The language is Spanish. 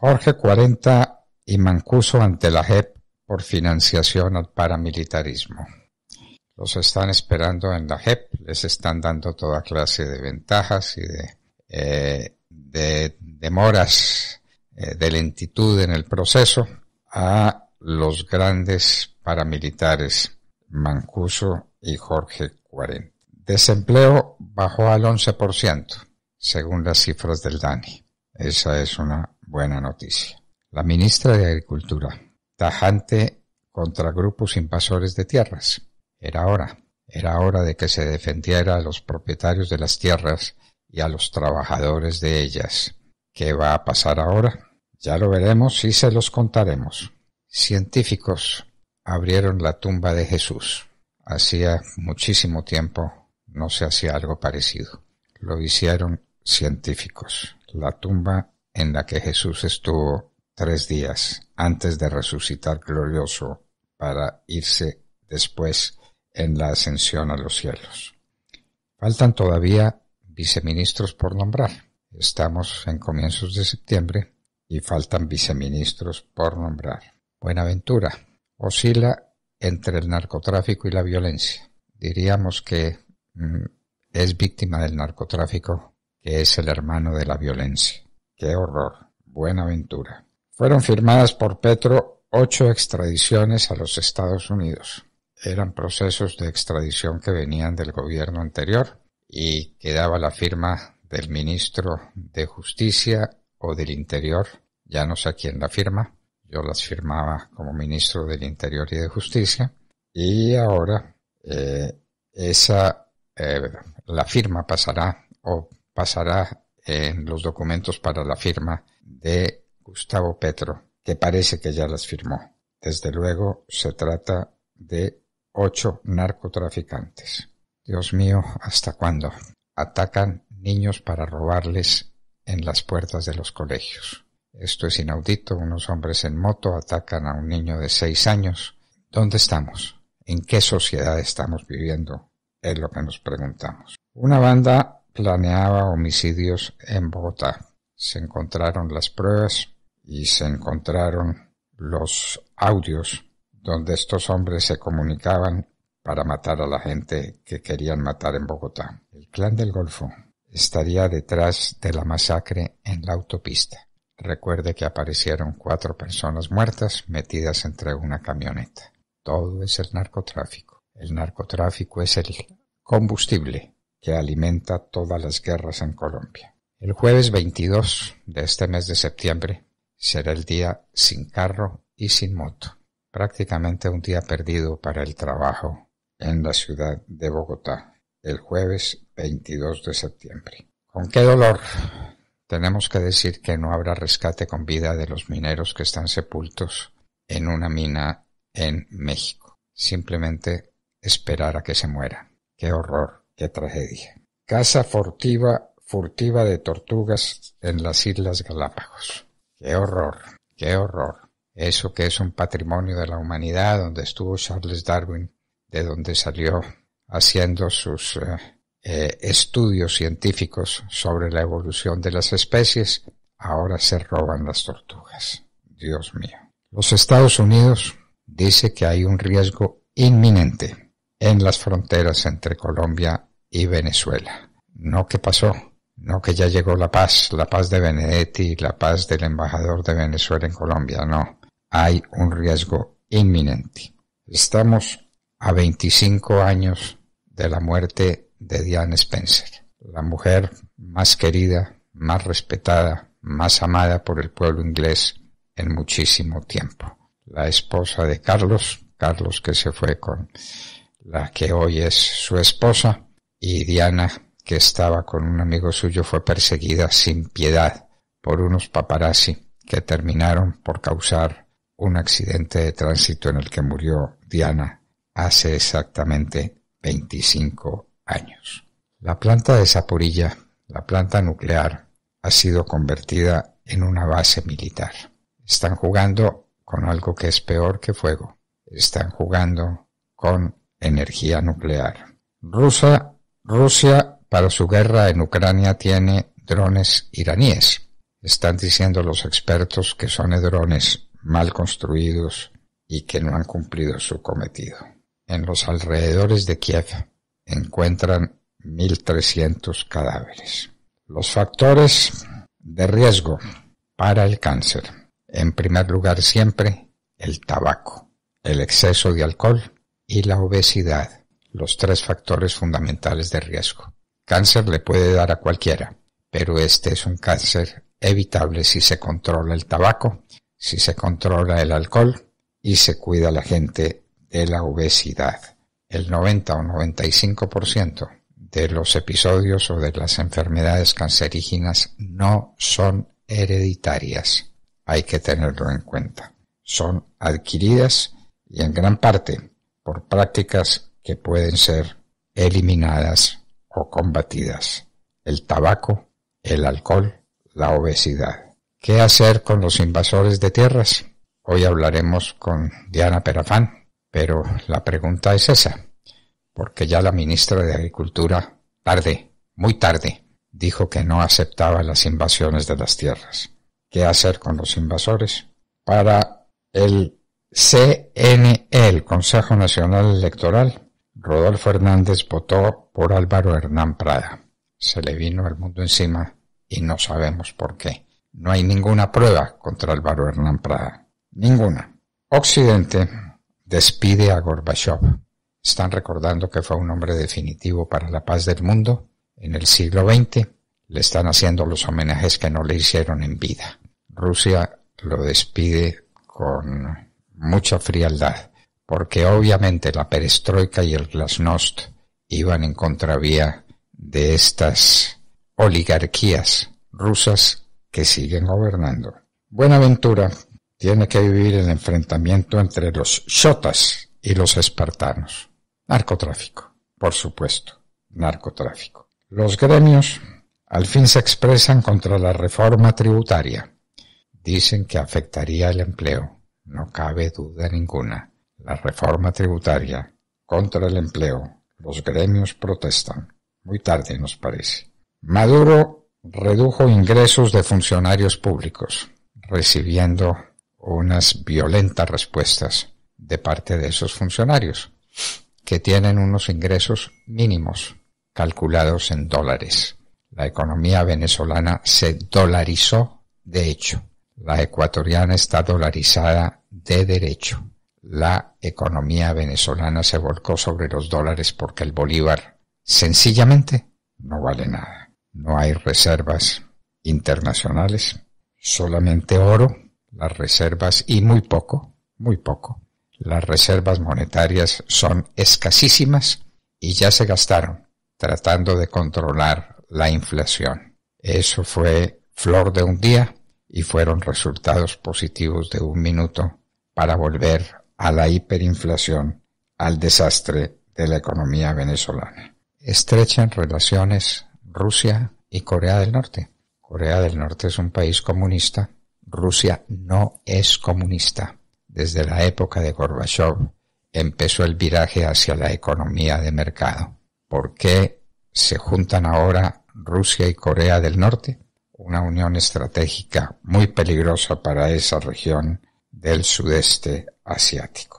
Jorge 40 y Mancuso ante la JEP por financiación al paramilitarismo. Los están esperando en la JEP, les están dando toda clase de ventajas y de, eh, demoras, eh, de lentitud en el proceso a los grandes paramilitares Mancuso y Jorge 40. Desempleo bajó al 11%, según las cifras del DANI. Esa es una buena noticia. La ministra de Agricultura, tajante contra grupos invasores de tierras. Era hora, era hora de que se defendiera a los propietarios de las tierras y a los trabajadores de ellas. ¿Qué va a pasar ahora? Ya lo veremos y se los contaremos. Científicos abrieron la tumba de Jesús. Hacía muchísimo tiempo no se hacía algo parecido. Lo hicieron científicos. La tumba en la que Jesús estuvo tres días antes de resucitar glorioso para irse después en la ascensión a los cielos. Faltan todavía viceministros por nombrar. Estamos en comienzos de septiembre y faltan viceministros por nombrar. Buenaventura oscila entre el narcotráfico y la violencia. Diríamos que mm, es víctima del narcotráfico, que es el hermano de la violencia. ¡Qué horror! Buenaventura. Fueron firmadas por Petro ocho extradiciones a los Estados Unidos. Eran procesos de extradición que venían del gobierno anterior y quedaba la firma del ministro de Justicia o del Interior, ya no sé quién la firma, yo las firmaba como ministro del Interior y de Justicia, y ahora eh, esa, eh, la firma pasará o pasará en los documentos para la firma de Gustavo Petro, que parece que ya las firmó. Desde luego se trata de ocho narcotraficantes. Dios mío, ¿hasta cuándo? Atacan niños para robarles en las puertas de los colegios. Esto es inaudito. Unos hombres en moto atacan a un niño de seis años. ¿Dónde estamos? ¿En qué sociedad estamos viviendo? Es lo que nos preguntamos. Una banda planeaba homicidios en Bogotá. Se encontraron las pruebas y se encontraron los audios donde estos hombres se comunicaban para matar a la gente que querían matar en Bogotá. El clan del Golfo estaría detrás de la masacre en la autopista. Recuerde que aparecieron cuatro personas muertas metidas entre una camioneta. Todo es el narcotráfico. El narcotráfico es el combustible que alimenta todas las guerras en Colombia. El jueves 22 de este mes de septiembre será el día sin carro y sin moto, prácticamente un día perdido para el trabajo en la ciudad de Bogotá, el jueves 22 de septiembre. ¿Con qué dolor? Tenemos que decir que no habrá rescate con vida de los mineros que están sepultos en una mina en México. Simplemente esperar a que se muera. ¡Qué horror! Qué tragedia. Casa furtiva, furtiva de tortugas en las Islas Galápagos. Qué horror, qué horror. Eso que es un patrimonio de la humanidad donde estuvo Charles Darwin, de donde salió haciendo sus eh, eh, estudios científicos sobre la evolución de las especies, ahora se roban las tortugas. Dios mío. Los Estados Unidos dice que hay un riesgo inminente en las fronteras entre Colombia y Venezuela. No que pasó, no que ya llegó la paz, la paz de Benedetti, la paz del embajador de Venezuela en Colombia, no. Hay un riesgo inminente. Estamos a 25 años de la muerte de Diane Spencer, la mujer más querida, más respetada, más amada por el pueblo inglés en muchísimo tiempo. La esposa de Carlos, Carlos que se fue con la que hoy es su esposa, y Diana, que estaba con un amigo suyo, fue perseguida sin piedad por unos paparazzi que terminaron por causar un accidente de tránsito en el que murió Diana hace exactamente 25 años. La planta de Zaporilla, la planta nuclear, ha sido convertida en una base militar. Están jugando con algo que es peor que fuego. Están jugando con energía nuclear. Rusia Rusia para su guerra en Ucrania tiene drones iraníes. Están diciendo los expertos que son drones mal construidos y que no han cumplido su cometido. En los alrededores de Kiev encuentran 1.300 cadáveres. Los factores de riesgo para el cáncer. En primer lugar siempre el tabaco, el exceso de alcohol y la obesidad los tres factores fundamentales de riesgo. Cáncer le puede dar a cualquiera, pero este es un cáncer evitable si se controla el tabaco, si se controla el alcohol y se cuida a la gente de la obesidad. El 90 o 95% de los episodios o de las enfermedades cancerígenas no son hereditarias. Hay que tenerlo en cuenta. Son adquiridas y en gran parte por prácticas que pueden ser eliminadas o combatidas. El tabaco, el alcohol, la obesidad. ¿Qué hacer con los invasores de tierras? Hoy hablaremos con Diana Perafán, pero la pregunta es esa, porque ya la ministra de Agricultura, tarde, muy tarde, dijo que no aceptaba las invasiones de las tierras. ¿Qué hacer con los invasores? Para el CNE, el Consejo Nacional Electoral, Rodolfo Hernández votó por Álvaro Hernán Prada. Se le vino el mundo encima y no sabemos por qué. No hay ninguna prueba contra Álvaro Hernán Prada. Ninguna. Occidente despide a Gorbachev. Están recordando que fue un hombre definitivo para la paz del mundo en el siglo XX. Le están haciendo los homenajes que no le hicieron en vida. Rusia lo despide con mucha frialdad porque obviamente la perestroika y el glasnost iban en contravía de estas oligarquías rusas que siguen gobernando. Buenaventura tiene que vivir el enfrentamiento entre los shotas y los espartanos. Narcotráfico, por supuesto, narcotráfico. Los gremios al fin se expresan contra la reforma tributaria. Dicen que afectaría el empleo, no cabe duda ninguna. La reforma tributaria, contra el empleo, los gremios protestan. Muy tarde nos parece. Maduro redujo ingresos de funcionarios públicos, recibiendo unas violentas respuestas de parte de esos funcionarios, que tienen unos ingresos mínimos calculados en dólares. La economía venezolana se dolarizó de hecho. La ecuatoriana está dolarizada de derecho la economía venezolana se volcó sobre los dólares porque el bolívar sencillamente no vale nada. No hay reservas internacionales, solamente oro, las reservas y muy poco, muy poco. Las reservas monetarias son escasísimas y ya se gastaron tratando de controlar la inflación. Eso fue flor de un día y fueron resultados positivos de un minuto para volver a la hiperinflación, al desastre de la economía venezolana. Estrechan relaciones Rusia y Corea del Norte. Corea del Norte es un país comunista, Rusia no es comunista. Desde la época de Gorbachev empezó el viraje hacia la economía de mercado. ¿Por qué se juntan ahora Rusia y Corea del Norte? Una unión estratégica muy peligrosa para esa región del Sudeste Asiático.